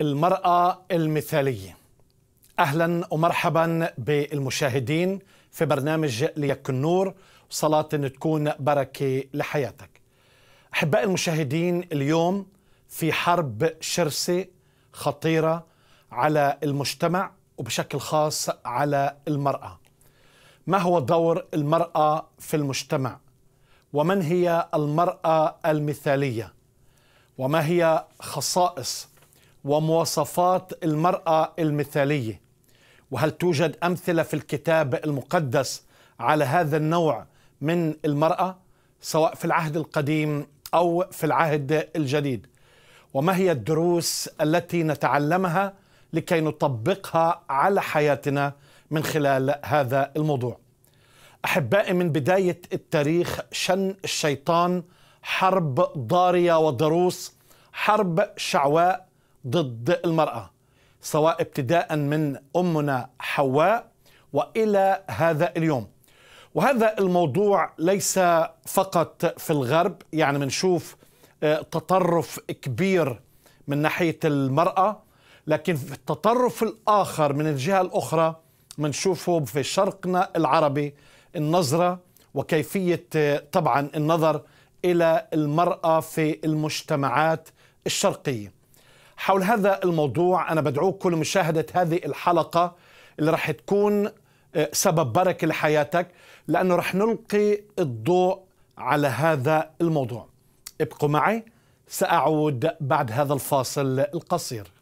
المرأة المثالية أهلا ومرحبا بالمشاهدين في برنامج ليك النور صلاة تكون بركة لحياتك أحباء المشاهدين اليوم في حرب شرسة خطيرة على المجتمع وبشكل خاص على المرأة ما هو دور المرأة في المجتمع؟ ومن هي المرأة المثالية؟ وما هي خصائص ومواصفات المرأة المثالية وهل توجد أمثلة في الكتاب المقدس على هذا النوع من المرأة سواء في العهد القديم أو في العهد الجديد وما هي الدروس التي نتعلمها لكي نطبقها على حياتنا من خلال هذا الموضوع أحبائي من بداية التاريخ شن الشيطان حرب ضارية وضروس حرب شعواء ضد المرأة سواء ابتداء من أمنا حواء وإلى هذا اليوم وهذا الموضوع ليس فقط في الغرب يعني بنشوف آه، تطرف كبير من ناحية المرأة لكن في التطرف الآخر من الجهة الأخرى بنشوفه في شرقنا العربي النظرة وكيفية آه، طبعا النظر إلى المرأة في المجتمعات الشرقية حول هذا الموضوع أنا بدعوكم لمشاهدة هذه الحلقة اللي رح تكون آه، سبب بركة لحياتك لأنه رح نلقي الضوء على هذا الموضوع ابقوا معي سأعود بعد هذا الفاصل القصير